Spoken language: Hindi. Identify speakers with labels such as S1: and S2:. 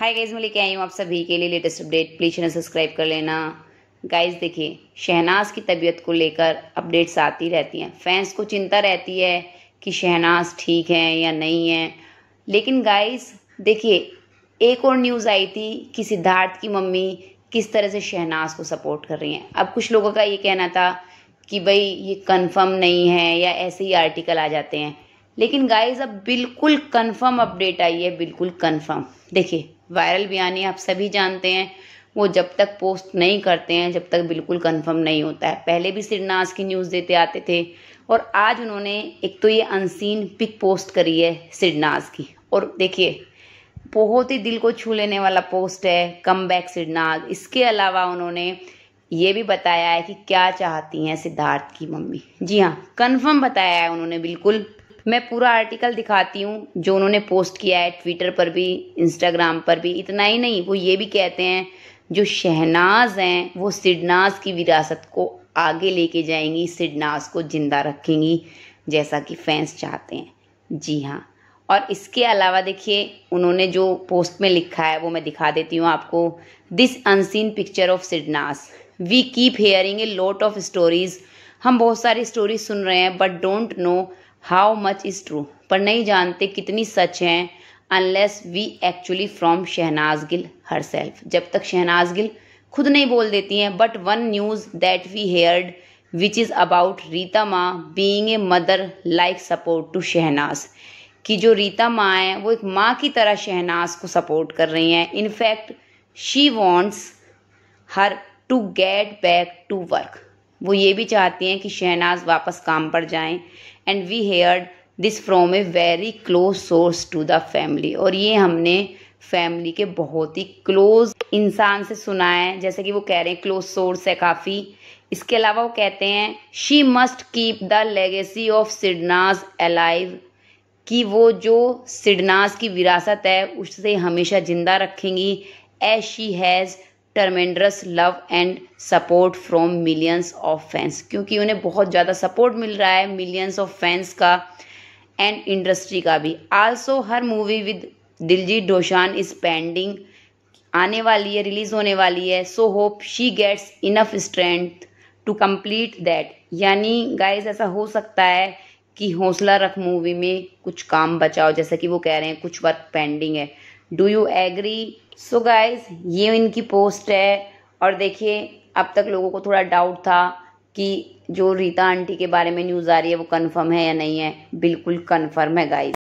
S1: हाय गाइज मैं लेके आई हूँ आप सभी के लिए latest update please channel subscribe कर लेना गाइज देखिए शहनाज की तबीयत को लेकर अपडेट्स आती रहती हैं फैंस को चिंता रहती है कि शहनाज ठीक है या नहीं है लेकिन गाइज देखिए एक और न्यूज़ आई थी कि सिद्धार्थ की मम्मी किस तरह से शहनाज को सपोर्ट कर रही हैं अब कुछ लोगों का ये कहना था कि भाई ये कन्फर्म नहीं है या ऐसे ही आर्टिकल आ जाते हैं लेकिन गाइज अब बिल्कुल कन्फर्म अपडेट आई है बिल्कुल कन्फर्म देखिए वायरल बयानी आप सभी जानते हैं वो जब तक पोस्ट नहीं करते हैं जब तक बिल्कुल कंफर्म नहीं होता है पहले भी सिरनाज की न्यूज़ देते आते थे और आज उन्होंने एक तो ये अनसीन पिक पोस्ट करी है सिरनाज की और देखिए बहुत ही दिल को छू लेने वाला पोस्ट है कम बैक सिरनाज इसके अलावा उन्होंने ये भी बताया है कि क्या चाहती हैं सिद्धार्थ की मम्मी जी हाँ कन्फर्म बताया है उन्होंने बिल्कुल मैं पूरा आर्टिकल दिखाती हूँ जो उन्होंने पोस्ट किया है ट्विटर पर भी इंस्टाग्राम पर भी इतना ही नहीं वो ये भी कहते हैं जो शहनाज हैं वो सिडनाज की विरासत को आगे लेके जाएंगी सिडनाज को जिंदा रखेंगी जैसा कि फैंस चाहते हैं जी हाँ और इसके अलावा देखिए उन्होंने जो पोस्ट में लिखा है वो मैं दिखा देती हूँ आपको this unseen picture of Sidnaaz we keep hearing a lot of stories हम बहुत सारी स्टोरीज सुन रहे हैं but don't know how much is true पर नहीं जानते कितनी सच हैं unless we actually from Shehnaaz Gill herself जब तक शहनाज गिल खुद नहीं बोल देती हैं but one news that we heard which is about Rita माँ being a mother like support to Shehnaaz कि जो रीता माँ हैं वो एक माँ की तरह शहनाज को सपोर्ट कर रही हैं in fact she wants her to get back to work वो ये भी चाहती हैं कि शहनाज वापस काम पर जाएं and we heard this from a very close source to the family और ये हमने फैमिली के बहुत ही क्लोज इंसान से सुना है जैसे कि वो कह रहे हैं क्लोज सोर्स है काफ़ी इसके अलावा वो कहते हैं she must keep the legacy of Sidnaaz alive कि वो जो सिडनाज की विरासत है उससे हमेशा जिंदा रखेंगी as she has tremendous love and support from millions of fans क्योंकि उन्हें बहुत ज़्यादा सपोर्ट मिल रहा है मिलियंस ऑफ फैंस का एंड इंडस्ट्री का भी also her movie with Diljit Dosanjh is pending आने वाली है रिलीज होने वाली है so hope she gets enough strength to complete that यानी गाइज ऐसा हो सकता है कि हौसला रख मूवी में कुछ काम बचाओ जैसा कि वो कह रहे हैं कुछ वर्क पेंडिंग है do you agree so guys ये इनकी पोस्ट है और देखिए अब तक लोगों को थोड़ा डाउट था कि जो रीता आंटी के बारे में न्यूज़ आ रही है वो कन्फर्म है या नहीं है बिल्कुल कन्फर्म है गाइज